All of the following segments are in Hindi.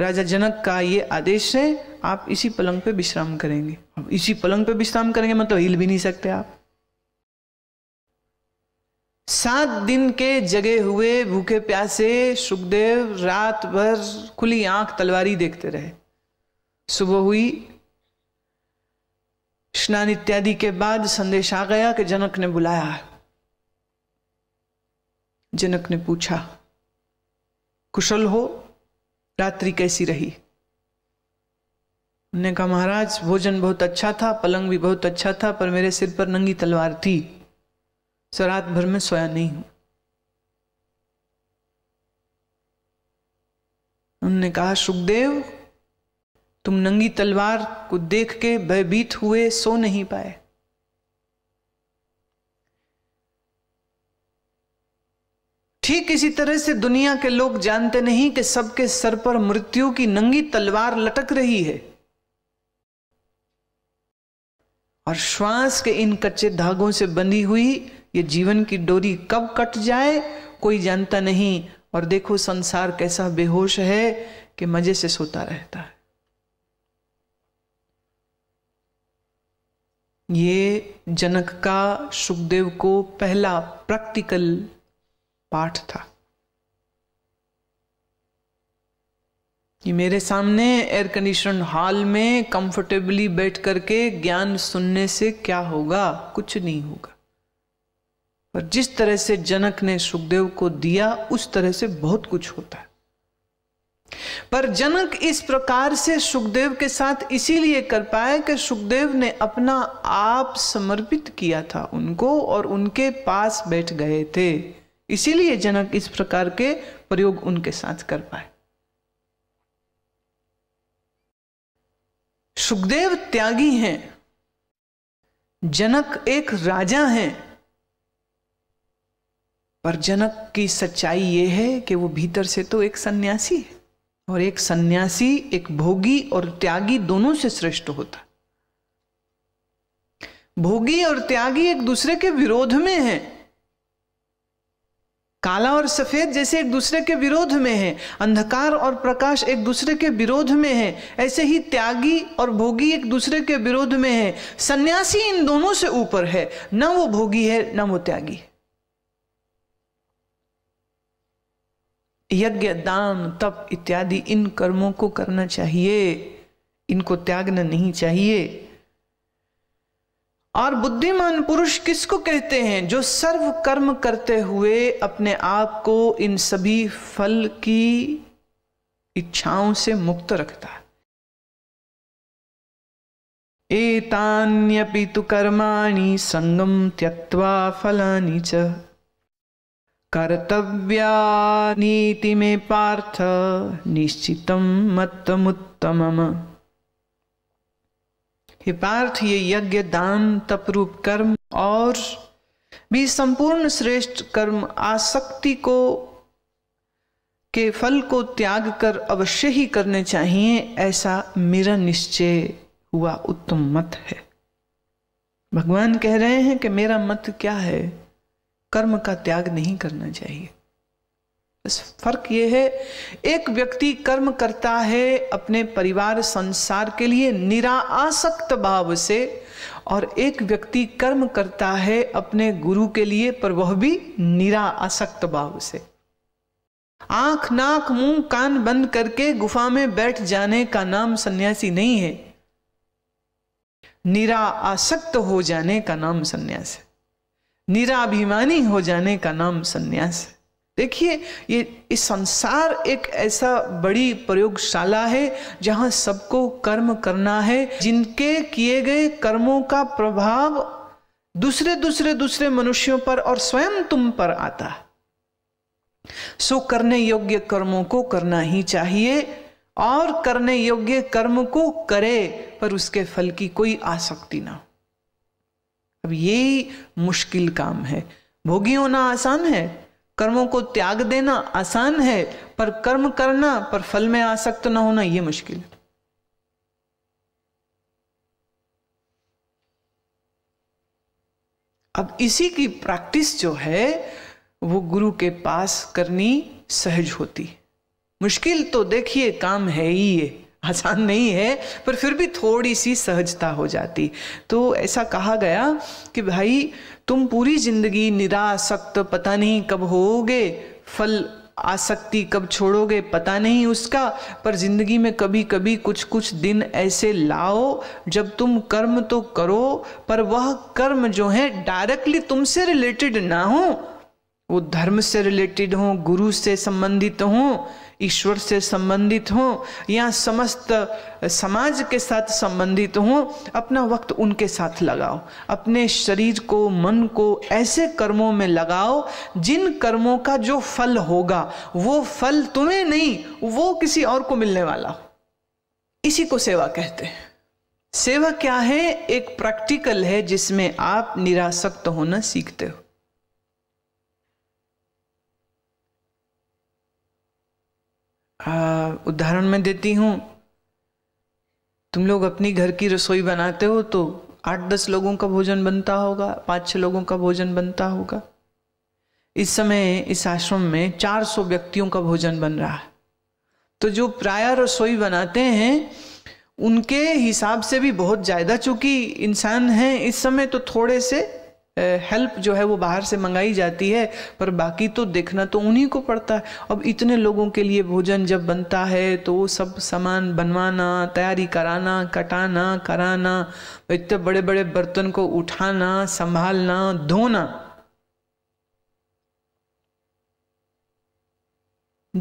राजा जनक का ये आदेश है आप इसी पलंग पे विश्राम करेंगे अब इसी पलंग पे विश्राम करेंगे मतलब हिल भी नहीं सकते आप सात दिन के जगे हुए भूखे प्यासे सुखदेव रात भर खुली आंख तलवारी देखते रहे सुबह हुई स्नान इत्यादि के बाद संदेश आ गया कि जनक ने बुलाया जनक ने पूछा कुशल हो रात्रि कैसी रही उन्होंने कहा महाराज भोजन बहुत अच्छा था पलंग भी बहुत अच्छा था पर मेरे सिर पर नंगी तलवार थी रात भर में सोया नहीं हूं उन्होंने कहा सुखदेव तुम नंगी तलवार को देख के भयभीत हुए सो नहीं पाए ठीक इसी तरह से दुनिया के लोग जानते नहीं कि सबके सर पर मृत्यु की नंगी तलवार लटक रही है और श्वास के इन कच्चे धागों से बंधी हुई ये जीवन की डोरी कब कट जाए कोई जानता नहीं और देखो संसार कैसा बेहोश है कि मजे से सोता रहता है ये जनक का सुखदेव को पहला प्रैक्टिकल पाठ था ये मेरे सामने एयर कंडीशन हॉल में कंफर्टेबली बैठ करके ज्ञान सुनने से क्या होगा कुछ नहीं होगा पर जिस तरह से जनक ने सुखदेव को दिया उस तरह से बहुत कुछ होता है पर जनक इस प्रकार से सुखदेव के साथ इसीलिए कर पाए कि सुखदेव ने अपना आप समर्पित किया था उनको और उनके पास बैठ गए थे इसीलिए जनक इस प्रकार के प्रयोग उनके साथ कर पाए सुखदेव त्यागी हैं जनक एक राजा हैं पर जनक की सच्चाई यह है कि वो भीतर से तो एक सन्यासी है और एक सन्यासी एक भोगी और त्यागी दोनों से श्रेष्ठ होता भोगी और त्यागी एक दूसरे के विरोध में हैं काला और सफ़ेद जैसे एक दूसरे के विरोध में है अंधकार और प्रकाश एक दूसरे के विरोध में है ऐसे ही त्यागी और भोगी एक दूसरे के विरोध में है सन्यासी इन दोनों से ऊपर है न वो भोगी है न वो त्यागी यज्ञ दान तप इत्यादि इन कर्मों को करना चाहिए इनको त्यागना नहीं चाहिए और बुद्धिमान पुरुष किसको कहते हैं जो सर्व कर्म करते हुए अपने आप को इन सभी फल की इच्छाओं से मुक्त रखता है एतान्यपि तु कर्माणि संगम त्यक्त्वा फलानि च कर्तव्या नीति में पार्थ निश्चितम मत्तमुत्तमम् पार्थ ये यज्ञ दान तप रूप कर्म और भी संपूर्ण श्रेष्ठ कर्म आसक्ति को के फल को त्याग कर अवश्य ही करने चाहिए ऐसा मेरा निश्चय हुआ उत्तम मत है भगवान कह रहे हैं कि मेरा मत क्या है कर्म का त्याग नहीं करना चाहिए फर्क ये है एक व्यक्ति कर्म करता है अपने परिवार संसार के लिए निरासक्त भाव से और एक व्यक्ति कर्म करता है अपने गुरु के लिए पर वह भी निरासक्त भाव से आंख नाक मुंह कान बंद करके गुफा में बैठ जाने का नाम सन्यासी नहीं है आसक्त हो जाने का नाम सन्यास है निराभिमानी हो जाने का नाम सन्यास है देखिए ये इस संसार एक ऐसा बड़ी प्रयोगशाला है जहां सबको कर्म करना है जिनके किए गए कर्मों का प्रभाव दूसरे दूसरे दूसरे मनुष्यों पर और स्वयं तुम पर आता है सो करने योग्य कर्मों को करना ही चाहिए और करने योग्य कर्म को करे पर उसके फल की कोई आसक्ति ना अब यही मुश्किल काम है भोगी होना आसान है कर्मों को त्याग देना आसान है पर कर्म करना पर फल में आसक्त न होना यह मुश्किल है अब इसी की प्रैक्टिस जो है वो गुरु के पास करनी सहज होती मुश्किल तो देखिए काम है ही ये आसान नहीं है पर फिर भी थोड़ी सी सहजता हो जाती तो ऐसा कहा गया कि भाई तुम पूरी जिंदगी निरासक्त पता नहीं कब होगे फल आसक्ति कब छोड़ोगे पता नहीं उसका पर जिंदगी में कभी कभी कुछ कुछ दिन ऐसे लाओ जब तुम कर्म तो करो पर वह कर्म जो है डायरेक्टली तुमसे रिलेटेड ना हो वो धर्म से रिलेटेड हो गुरु से संबंधित हों ईश्वर से संबंधित हों या समस्त समाज के साथ संबंधित हों अपना वक्त उनके साथ लगाओ अपने शरीर को मन को ऐसे कर्मों में लगाओ जिन कर्मों का जो फल होगा वो फल तुम्हें नहीं वो किसी और को मिलने वाला इसी को सेवा कहते हैं सेवा क्या है एक प्रैक्टिकल है जिसमें आप निरासक्त होना सीखते हो उदाहरण में देती हूँ तुम लोग अपनी घर की रसोई बनाते हो तो आठ दस लोगों का भोजन बनता होगा पाँच छः लोगों का भोजन बनता होगा इस समय इस आश्रम में चार सौ व्यक्तियों का भोजन बन रहा है तो जो प्राय रसोई बनाते हैं उनके हिसाब से भी बहुत ज़्यादा चूंकि इंसान हैं इस समय तो थोड़े से हेल्प जो है वो बाहर से मंगाई जाती है पर बाकी तो देखना तो उन्हीं को पड़ता है अब इतने लोगों के लिए भोजन जब बनता है तो वो सब सामान बनवाना तैयारी कराना कटाना कराना तो इतने बड़े बड़े बर्तन को उठाना संभालना धोना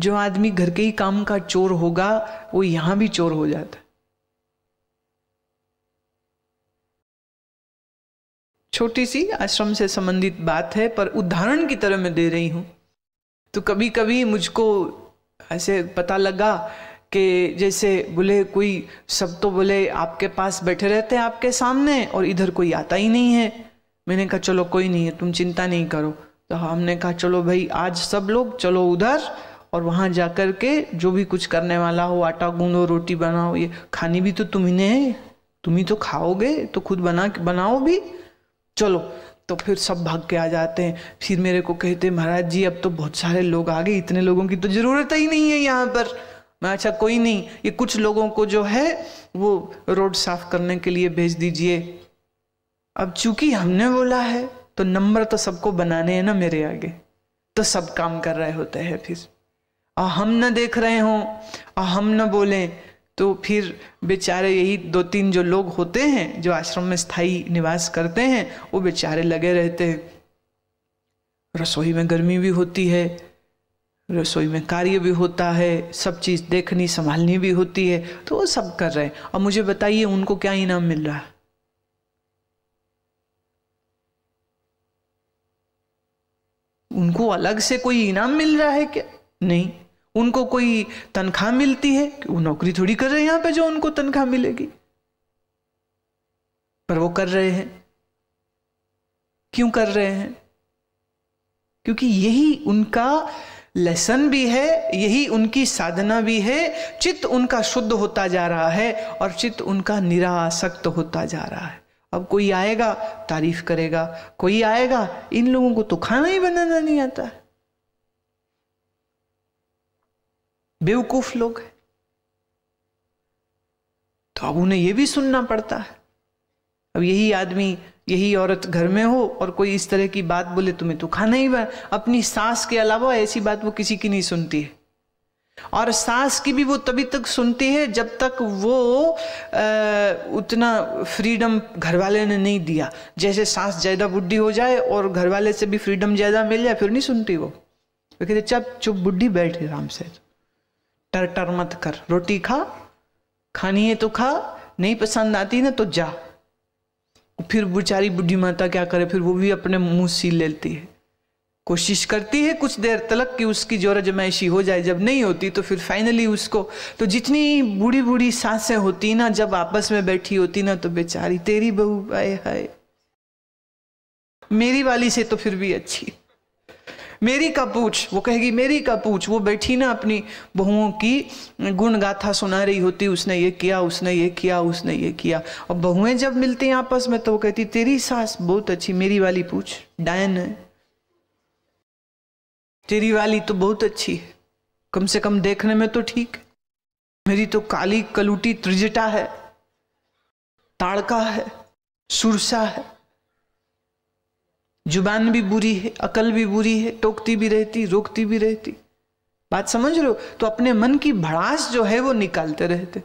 जो आदमी घर के ही काम का चोर होगा वो यहाँ भी चोर हो जाता है छोटी सी आश्रम से संबंधित बात है पर उदाहरण की तरह मैं दे रही हूँ तो कभी कभी मुझको ऐसे पता लगा कि जैसे बोले कोई सब तो बोले आपके पास बैठे रहते हैं आपके सामने और इधर कोई आता ही नहीं है मैंने कहा चलो कोई नहीं है तुम चिंता नहीं करो तो हमने कहा चलो भाई आज सब लोग चलो उधर और वहाँ जा कर के जो भी कुछ करने वाला हो आटा गूंदो रोटी बनाओ ये खानी भी तो तुम्हें है तुम ही तो खाओगे तो खुद बना बनाओ भी चलो तो फिर सब भाग के आ जाते हैं फिर मेरे को कहते महाराज जी अब तो बहुत सारे लोग आ गए इतने लोगों की तो ज़रूरत ही नहीं है यहाँ पर मैं अच्छा कोई नहीं ये कुछ लोगों को जो है वो रोड साफ करने के लिए भेज दीजिए अब चूंकि हमने बोला है तो नंबर तो सबको बनाने हैं ना मेरे आगे तो सब काम कर रहे होते हैं फिर और हम ना देख रहे हों और हम ना बोलें तो फिर बेचारे यही दो तीन जो लोग होते हैं जो आश्रम में स्थायी निवास करते हैं वो बेचारे लगे रहते हैं रसोई में गर्मी भी होती है रसोई में कार्य भी होता है सब चीज़ देखनी संभालनी भी होती है तो वो सब कर रहे हैं और मुझे बताइए उनको क्या इनाम मिल रहा है उनको अलग से कोई इनाम मिल रहा है क्या नहीं उनको कोई तनख्वाह मिलती है वो नौकरी थोड़ी कर रहे हैं यहां पे जो उनको तनख्वाह मिलेगी पर वो कर रहे हैं क्यों कर रहे हैं क्योंकि यही उनका लेसन भी है यही उनकी साधना भी है चित्त उनका शुद्ध होता जा रहा है और चित्त उनका निरासक्त होता जा रहा है अब कोई आएगा तारीफ करेगा कोई आएगा इन लोगों को तो खाना ही बनाना नहीं आता बेवकूफ लोग हैं तो अब उन्हें यह भी सुनना पड़ता है अब यही आदमी यही औरत घर में हो और कोई इस तरह की बात बोले तुम्हें तो खाना ही अपनी सास के अलावा ऐसी बात वो किसी की नहीं सुनती है और सास की भी वो तभी तक सुनती है जब तक वो आ, उतना फ्रीडम घर वाले ने नहीं दिया जैसे सास ज़्यादा बुढ़ी हो जाए और घर वाले से भी फ्रीडम ज़्यादा मिल जाए फिर नहीं सुनती वो वो कहते चुप चुप बुढ़ी बैठ आराम से टर टर मत कर रोटी खा खानी है तो खा नहीं पसंद आती ना तो जा फिर बेचारी बुढ़ी माता क्या करे फिर वो भी अपने मुंह सी लेती है कोशिश करती है कुछ देर तलक कि उसकी जोर जमाइशी हो जाए जब नहीं होती तो फिर फाइनली उसको तो जितनी बूढ़ी बूढ़ी सांसें होती ना जब आपस में बैठी होती ना तो बेचारी तेरी बहू आए हाय मेरी वाली से तो फिर भी अच्छी मेरी का पूछ वो कहेगी मेरी का पूछ वो बैठी ना अपनी बहुओं की गुण गाथा सुना रही होती उसने ये किया उसने ये किया उसने ये किया और बहुएं जब मिलती हैं आपस में तो वो कहती तेरी सास बहुत अच्छी मेरी वाली पूछ डायन है तेरी वाली तो बहुत अच्छी है कम से कम देखने में तो ठीक है मेरी तो काली कलूटी त्रिजटा है ताड़का है सुरसा है जुबान भी बुरी है अकल भी बुरी है टोकती भी रहती रोकती भी रहती बात समझ रहे हो तो अपने मन की भड़ास जो है वो निकालते रहते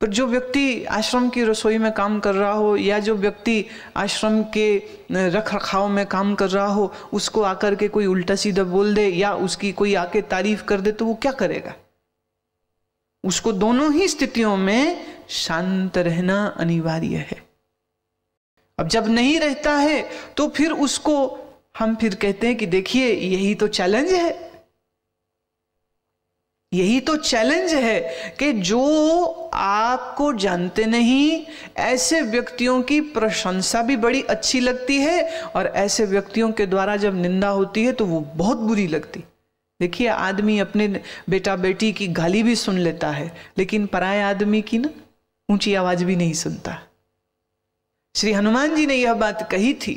पर जो व्यक्ति आश्रम की रसोई में काम कर रहा हो या जो व्यक्ति आश्रम के रख रखाव में काम कर रहा हो उसको आकर के कोई उल्टा सीधा बोल दे या उसकी कोई आके तारीफ कर दे तो वो क्या करेगा उसको दोनों ही स्थितियों में शांत रहना अनिवार्य है अब जब नहीं रहता है तो फिर उसको हम फिर कहते हैं कि देखिए यही तो चैलेंज है यही तो चैलेंज है कि जो आपको जानते नहीं ऐसे व्यक्तियों की प्रशंसा भी बड़ी अच्छी लगती है और ऐसे व्यक्तियों के द्वारा जब निंदा होती है तो वो बहुत बुरी लगती देखिए आदमी अपने बेटा बेटी की गाली भी सुन लेता है लेकिन पराए आदमी की ना ऊंची आवाज भी नहीं सुनता श्री हनुमान जी ने यह बात कही थी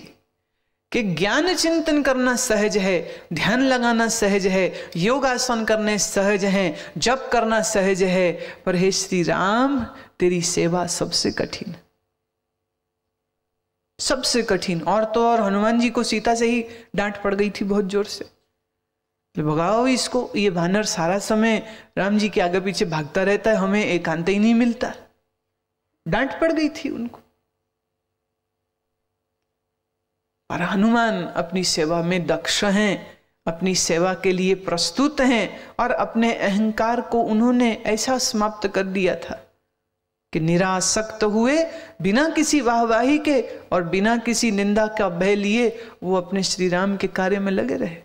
कि ज्ञान चिंतन करना सहज है ध्यान लगाना सहज है योगासन करने सहज हैं जप करना सहज है पर हे श्री राम तेरी सेवा सबसे कठिन सबसे कठिन और तो और हनुमान जी को सीता से ही डांट पड़ गई थी बहुत जोर से भगाओ इसको ये भानर सारा समय राम जी के आगे पीछे भागता रहता है हमें एकांत ही नहीं मिलता डांट पड़ गई थी उनको और हनुमान अपनी सेवा में दक्ष हैं अपनी सेवा के लिए प्रस्तुत हैं और अपने अहंकार को उन्होंने ऐसा समाप्त कर दिया था कि निराशक्त हुए बिना किसी वाहवाही के और बिना किसी निंदा का भय लिए वो अपने श्री राम के कार्य में लगे रहे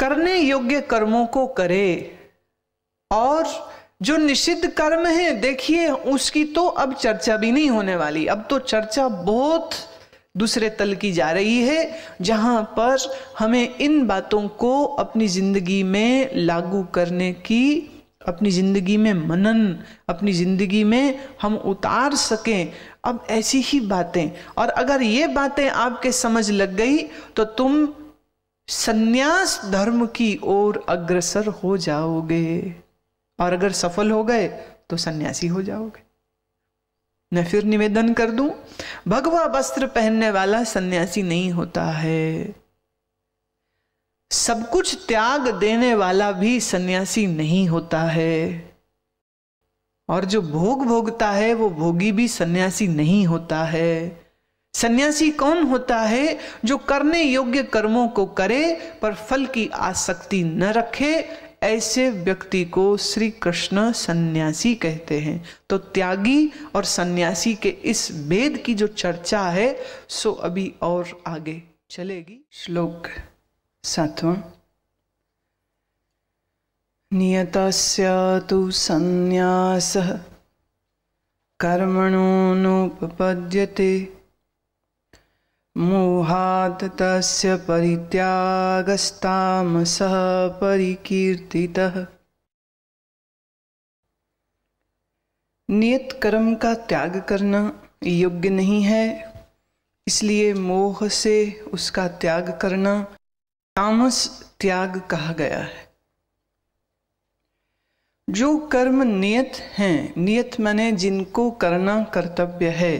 करने योग्य कर्मों को करे और जो निषिद्ध कर्म है देखिए उसकी तो अब चर्चा भी नहीं होने वाली अब तो चर्चा बहुत दूसरे तल की जा रही है जहां पर हमें इन बातों को अपनी जिंदगी में लागू करने की अपनी ज़िंदगी में मनन अपनी ज़िंदगी में हम उतार सकें अब ऐसी ही बातें और अगर ये बातें आपके समझ लग गई तो तुम सन्यास धर्म की ओर अग्रसर हो जाओगे और अगर सफल हो गए तो सन्यासी हो जाओगे मैं फिर निवेदन कर दूं भगवा वस्त्र पहनने वाला सन्यासी नहीं होता है सब कुछ त्याग देने वाला भी सन्यासी नहीं होता है और जो भोग भोगता है वो भोगी भी सन्यासी नहीं होता है सन्यासी कौन होता है जो करने योग्य कर्मों को करे पर फल की आसक्ति न रखे ऐसे व्यक्ति को श्री कृष्ण सन्यासी कहते हैं तो त्यागी और सन्यासी के इस भेद की जो चर्चा है सो अभी और आगे चलेगी श्लोक सातवां नियत तु संन्यास कर्मणोनुपद्यते मोहात तस्य परित्यागस्ताम सह परिकीर्तितः नियत कर्म का त्याग करना योग्य नहीं है इसलिए मोह से उसका त्याग करना तामस त्याग कहा गया है जो कर्म नियत हैं नियत मैंने जिनको करना कर्तव्य है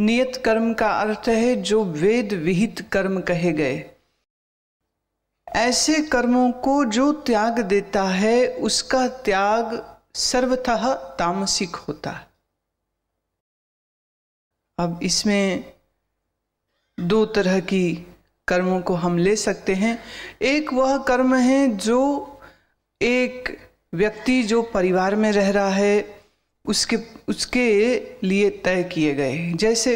नियत कर्म का अर्थ है जो वेद विहित कर्म कहे गए ऐसे कर्मों को जो त्याग देता है उसका त्याग सर्वथा तामसिक होता है अब इसमें दो तरह की कर्मों को हम ले सकते हैं एक वह कर्म है जो एक व्यक्ति जो परिवार में रह रहा है उसके उसके लिए तय किए गए जैसे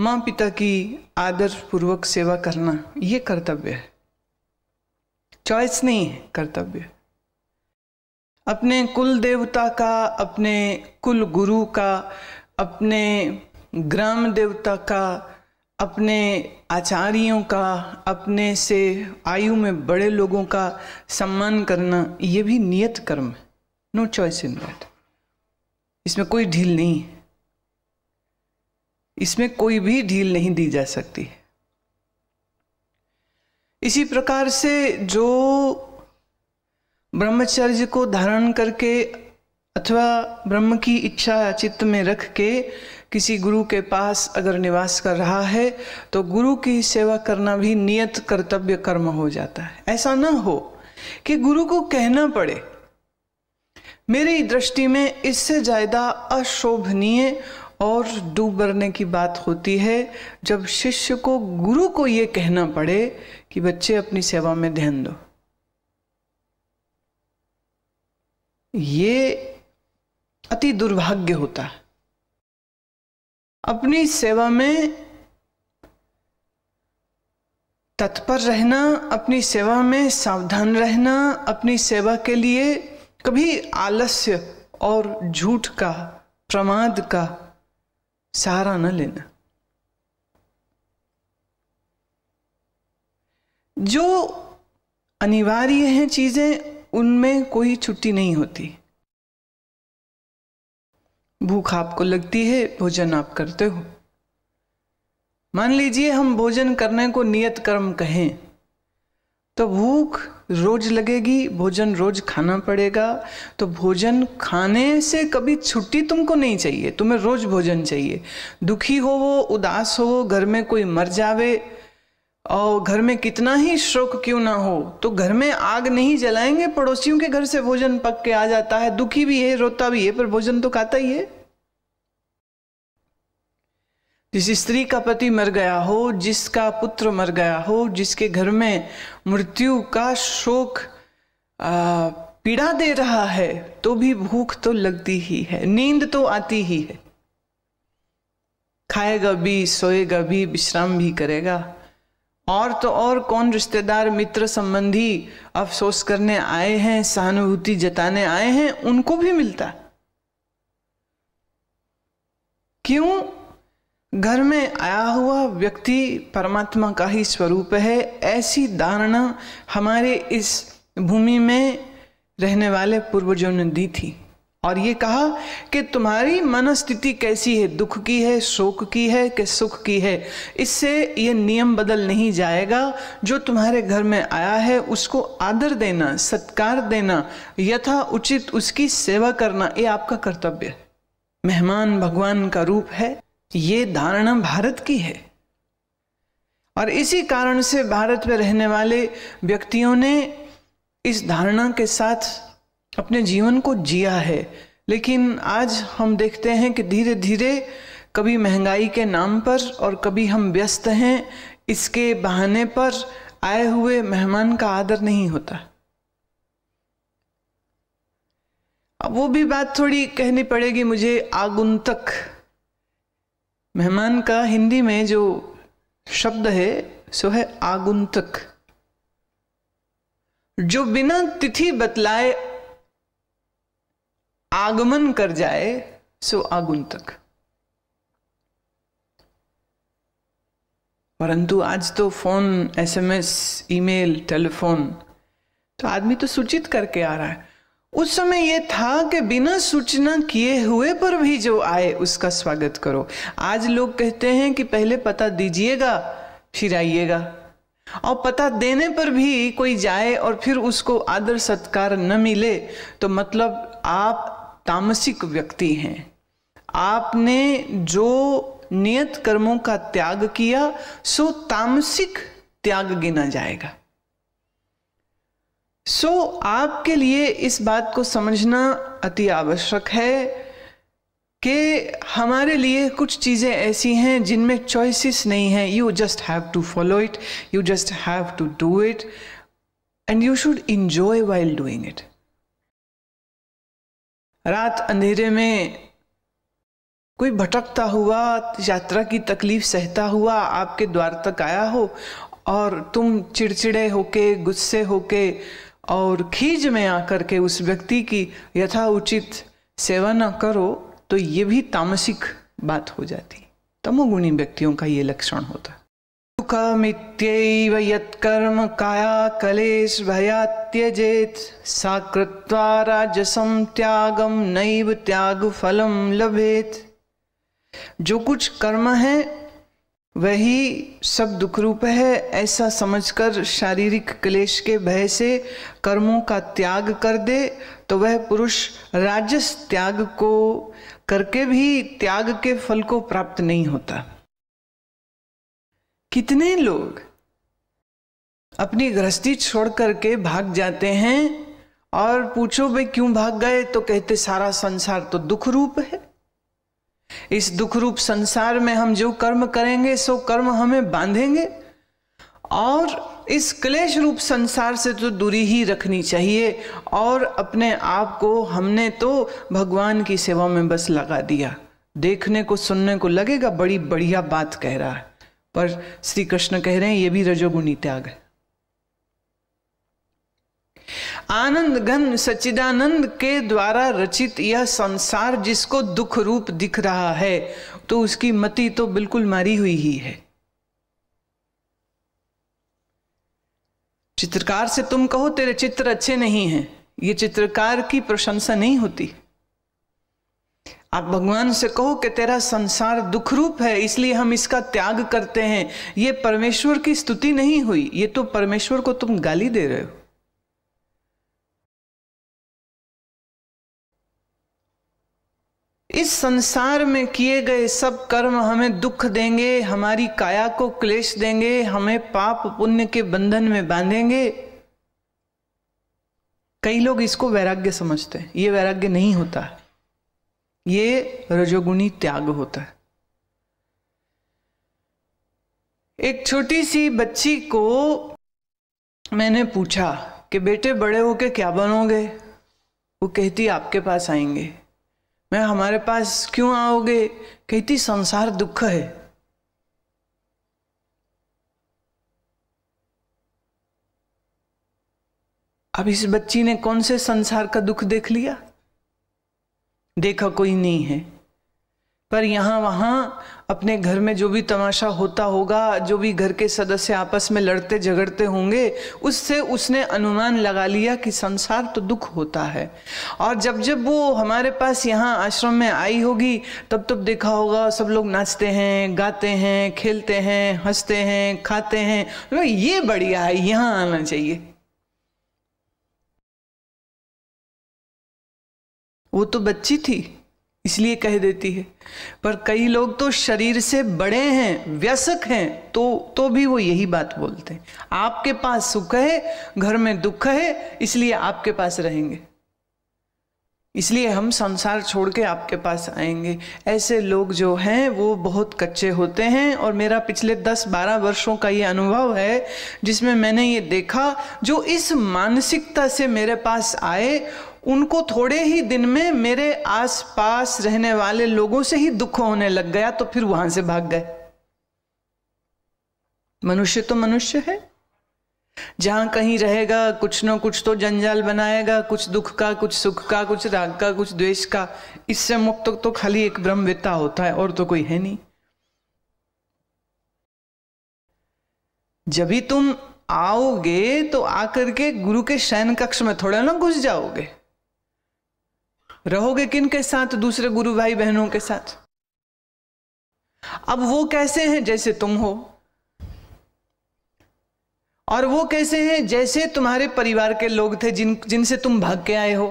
माँ पिता की आदरपूर्वक सेवा करना ये कर्तव्य है चॉइस नहीं है कर्तव्य अपने कुल देवता का अपने कुल गुरु का अपने ग्राम देवता का अपने आचार्यों का अपने से आयु में बड़े लोगों का सम्मान करना ये भी नियत कर्म है नो चॉइस इन दैट इसमें कोई ढील नहीं इसमें कोई भी ढील नहीं दी जा सकती इसी प्रकार से जो ब्रह्मचर्य को धारण करके अथवा ब्रह्म की इच्छा चित्त में रख के किसी गुरु के पास अगर निवास कर रहा है तो गुरु की सेवा करना भी नियत कर्तव्य कर्म हो जाता है ऐसा ना हो कि गुरु को कहना पड़े मेरी दृष्टि में इससे ज़्यादा अशोभनीय और डूबरने की बात होती है जब शिष्य को गुरु को ये कहना पड़े कि बच्चे अपनी सेवा में ध्यान दो ये अति दुर्भाग्य होता है अपनी सेवा में तत्पर रहना अपनी सेवा में सावधान रहना अपनी सेवा के लिए कभी आलस्य और झूठ का प्रमाद का सहारा न लेना जो अनिवार्य हैं चीजें उनमें कोई छुट्टी नहीं होती भूख आपको लगती है भोजन आप करते हो मान लीजिए हम भोजन करने को नियत कर्म कहें तो भूख रोज लगेगी भोजन रोज खाना पड़ेगा तो भोजन खाने से कभी छुट्टी तुमको नहीं चाहिए तुम्हें रोज भोजन चाहिए दुखी हो वो उदास हो वो घर में कोई मर जावे और घर में कितना ही शोक क्यों ना हो तो घर में आग नहीं जलाएंगे पड़ोसियों के घर से भोजन पक के आ जाता है दुखी भी है रोता भी है पर भोजन तो खाता ही है जिस स्त्री का पति मर गया हो जिसका पुत्र मर गया हो जिसके घर में मृत्यु का शोक आ, पीड़ा दे रहा है तो भी भूख तो लगती ही है नींद तो आती ही है खाएगा भी सोएगा भी विश्राम भी करेगा और तो और कौन रिश्तेदार मित्र संबंधी अफसोस करने आए हैं सहानुभूति जताने आए हैं उनको भी मिलता क्यों घर में आया हुआ व्यक्ति परमात्मा का ही स्वरूप है ऐसी धारणा हमारे इस भूमि में रहने वाले पूर्वजों ने दी थी और ये कहा कि तुम्हारी मनस्थिति कैसी है दुख की है शोक की है कि सुख की है इससे ये नियम बदल नहीं जाएगा जो तुम्हारे घर में आया है उसको आदर देना सत्कार देना यथा उचित उसकी सेवा करना ये आपका कर्तव्य है मेहमान भगवान का रूप है ये धारणा भारत की है और इसी कारण से भारत में रहने वाले व्यक्तियों ने इस धारणा के साथ अपने जीवन को जिया है लेकिन आज हम देखते हैं कि धीरे धीरे कभी महंगाई के नाम पर और कभी हम व्यस्त हैं इसके बहाने पर आए हुए मेहमान का आदर नहीं होता अब वो भी बात थोड़ी कहनी पड़ेगी मुझे आगुंतक मेहमान का हिंदी में जो शब्द है सो है आगुंतक जो बिना तिथि बतलाए आगमन कर जाए सो आगुंतक परंतु आज तो फोन एसएमएस, ईमेल, टेलीफोन तो आदमी तो सूचित करके आ रहा है उस समय यह था कि बिना सूचना किए हुए पर भी जो आए उसका स्वागत करो आज लोग कहते हैं कि पहले पता दीजिएगा फिर आइएगा और पता देने पर भी कोई जाए और फिर उसको आदर सत्कार न मिले तो मतलब आप तामसिक व्यक्ति हैं आपने जो नियत कर्मों का त्याग किया सो तामसिक त्याग गिना जाएगा सो so, आपके लिए इस बात को समझना अति आवश्यक है कि हमारे लिए कुछ चीज़ें ऐसी हैं जिनमें चॉइसेस नहीं हैं you just have to follow it you just have to do it and you should enjoy while doing it रात अंधेरे में कोई भटकता हुआ यात्रा की तकलीफ सहता हुआ आपके द्वार तक आया हो और तुम चिड़चिड़े होके गुस्से होके और खीज में आकर के उस व्यक्ति की यथा उचित सेवा न करो तो ये भी तामसिक बात हो जाती तमोगुणी व्यक्तियों का ये लक्षण होता सुखमित्यैव यत्कर्म काया कलेश भया त्यजेत साकृत्वा राजसम त्यागम नैव त्याग फलम लभेत जो कुछ कर्म है वही सब दुख रूप है ऐसा समझकर शारीरिक क्लेश के भय से कर्मों का त्याग कर दे तो वह पुरुष राजस त्याग को करके भी त्याग के फल को प्राप्त नहीं होता कितने लोग अपनी गृहस्थी छोड़ करके भाग जाते हैं और पूछो भाई क्यों भाग गए तो कहते सारा संसार तो दुख रूप है इस दुख रूप संसार में हम जो कर्म करेंगे सो कर्म हमें बांधेंगे और इस क्लेश रूप संसार से तो दूरी ही रखनी चाहिए और अपने आप को हमने तो भगवान की सेवा में बस लगा दिया देखने को सुनने को लगेगा बड़ी बढ़िया बात कह रहा है पर श्री कृष्ण कह रहे हैं ये भी रजोगुणी त्याग है आनंद घन सच्चिदानंद के द्वारा रचित यह संसार जिसको दुख रूप दिख रहा है तो उसकी मति तो बिल्कुल मारी हुई ही है चित्रकार से तुम कहो तेरे चित्र अच्छे नहीं हैं ये चित्रकार की प्रशंसा नहीं होती आप भगवान से कहो कि तेरा संसार दुख रूप है इसलिए हम इसका त्याग करते हैं ये परमेश्वर की स्तुति नहीं हुई ये तो परमेश्वर को तुम गाली दे रहे हो इस संसार में किए गए सब कर्म हमें दुख देंगे हमारी काया को क्लेश देंगे हमें पाप पुण्य के बंधन में बांधेंगे कई लोग इसको वैराग्य समझते हैं ये वैराग्य नहीं होता है ये रजोगुणी त्याग होता है एक छोटी सी बच्ची को मैंने पूछा कि बेटे बड़े होके क्या बनोगे वो कहती आपके पास आएंगे मैं हमारे पास क्यों आओगे कहती संसार दुख है अब इस बच्ची ने कौन से संसार का दुख देख लिया देखा कोई नहीं है पर यहाँ वहाँ अपने घर में जो भी तमाशा होता होगा जो भी घर के सदस्य आपस में लड़ते झगड़ते होंगे उससे उसने अनुमान लगा लिया कि संसार तो दुख होता है और जब जब वो हमारे पास यहाँ आश्रम में आई होगी तब तब देखा होगा सब लोग नाचते हैं गाते हैं खेलते हैं हंसते हैं खाते हैं तो ये बढ़िया है यहाँ आना चाहिए वो तो बच्ची थी इसलिए कह देती है पर कई लोग तो शरीर से बड़े हैं व्यसक हैं तो तो भी वो यही बात बोलते हैं आपके पास सुख है घर में दुख है इसलिए आपके पास रहेंगे इसलिए हम संसार छोड़ के आपके पास आएंगे ऐसे लोग जो हैं वो बहुत कच्चे होते हैं और मेरा पिछले 10-12 वर्षों का ये अनुभव है जिसमें मैंने ये देखा जो इस मानसिकता से मेरे पास आए उनको थोड़े ही दिन में मेरे आसपास रहने वाले लोगों से ही दुख होने लग गया तो फिर वहां से भाग गए मनुष्य तो मनुष्य है जहां कहीं रहेगा कुछ न कुछ तो जंजाल बनाएगा कुछ दुख का कुछ सुख का कुछ राग का कुछ द्वेष का इससे मुक्त तो खाली एक ब्रह्मवेता होता है और तो कोई है नहीं जब भी तुम आओगे तो आकर के गुरु के शयन कक्ष में थोड़ा ना घुस जाओगे रहोगे किन के साथ दूसरे गुरु भाई बहनों के साथ अब वो कैसे हैं जैसे तुम हो और वो कैसे हैं जैसे तुम्हारे परिवार के लोग थे जिन जिनसे तुम भाग के आए हो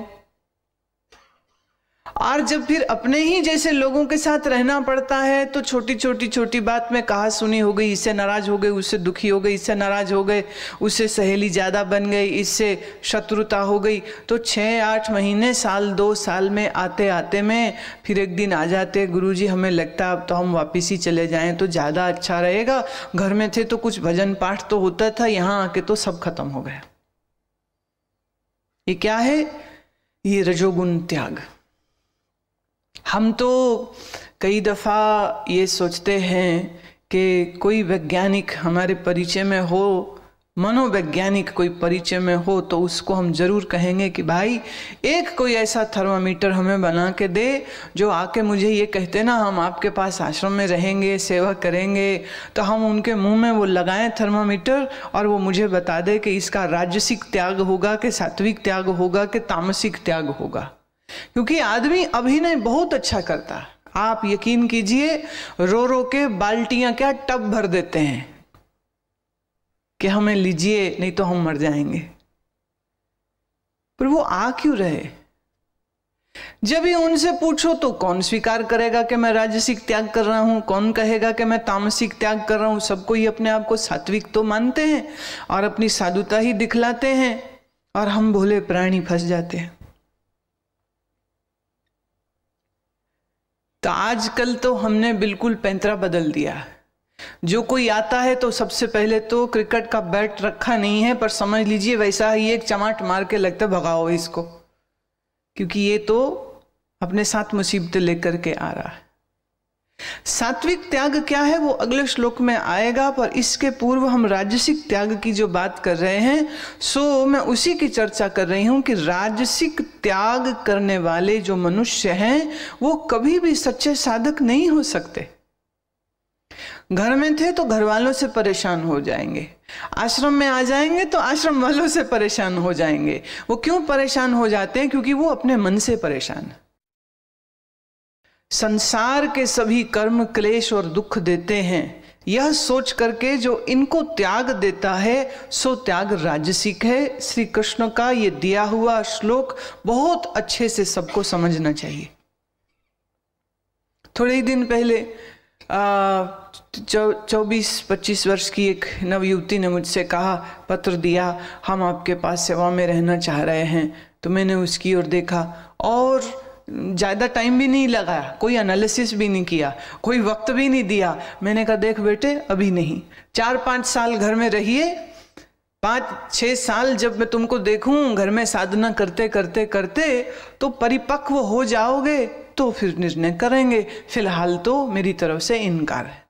और जब फिर अपने ही जैसे लोगों के साथ रहना पड़ता है तो छोटी छोटी छोटी बात में कहा सुनी हो गई इससे नाराज हो गई उससे दुखी हो गई इससे नाराज हो गए उससे सहेली ज़्यादा बन गई इससे शत्रुता हो गई तो छः आठ महीने साल दो साल में आते आते में फिर एक दिन आ जाते गुरु जी हमें लगता अब तो हम वापिस ही चले जाएँ तो ज़्यादा अच्छा रहेगा घर में थे तो कुछ भजन पाठ तो होता था यहाँ आके तो सब खत्म हो गया ये क्या है ये रजोगुण त्याग हम तो कई दफ़ा ये सोचते हैं कि कोई वैज्ञानिक हमारे परिचय में हो मनोवैज्ञानिक कोई परिचय में हो तो उसको हम जरूर कहेंगे कि भाई एक कोई ऐसा थर्मामीटर हमें बना के दे जो आके मुझे ये कहते ना हम आपके पास आश्रम में रहेंगे सेवा करेंगे तो हम उनके मुंह में वो लगाएं थर्मामीटर और वो मुझे बता दे कि इसका राजसिक त्याग होगा कि सात्विक त्याग होगा कि तामसिक त्याग होगा क्योंकि आदमी अभिनय बहुत अच्छा करता है आप यकीन कीजिए रो रो के बाल्टियां क्या टब भर देते हैं कि हमें लीजिए नहीं तो हम मर जाएंगे पर वो आ क्यों रहे जब ही उनसे पूछो तो कौन स्वीकार करेगा कि मैं राजसिक त्याग कर रहा हूं कौन कहेगा कि मैं तामसिक त्याग कर रहा हूं सबको ही अपने आप को सात्विक तो मानते हैं और अपनी साधुता ही दिखलाते हैं और हम भोले प्राणी फंस जाते हैं तो आजकल तो हमने बिल्कुल पैंतरा बदल दिया है जो कोई आता है तो सबसे पहले तो क्रिकेट का बैट रखा नहीं है पर समझ लीजिए वैसा ही एक चमाट मार के लगता भगाओ इसको क्योंकि ये तो अपने साथ मुसीबतें लेकर के आ रहा है सात्विक त्याग क्या है वो अगले श्लोक में आएगा पर इसके पूर्व हम राजसिक त्याग की जो बात कर रहे हैं सो मैं उसी की चर्चा कर रही हूं कि राजसिक त्याग करने वाले जो मनुष्य हैं वो कभी भी सच्चे साधक नहीं हो सकते घर में थे तो घर वालों से परेशान हो जाएंगे आश्रम में आ जाएंगे तो आश्रम वालों से परेशान हो जाएंगे वो क्यों परेशान हो जाते हैं क्योंकि वो अपने मन से परेशान है संसार के सभी कर्म क्लेश और दुख देते हैं यह सोच करके जो इनको त्याग देता है सो त्याग राजसिक है श्री कृष्ण का ये दिया हुआ श्लोक बहुत अच्छे से सबको समझना चाहिए थोड़े ही दिन पहले चौबीस पच्चीस वर्ष की एक नवयुवती ने मुझसे कहा पत्र दिया हम आपके पास सेवा में रहना चाह रहे हैं तो मैंने उसकी ओर देखा और ज़्यादा टाइम भी नहीं लगाया कोई एनालिसिस भी नहीं किया कोई वक्त भी नहीं दिया मैंने कहा देख बेटे अभी नहीं चार पाँच साल घर में रहिए पाँच छः साल जब मैं तुमको देखूं घर में साधना करते करते करते तो परिपक्व हो जाओगे तो फिर निर्णय करेंगे फिलहाल तो मेरी तरफ से इनकार है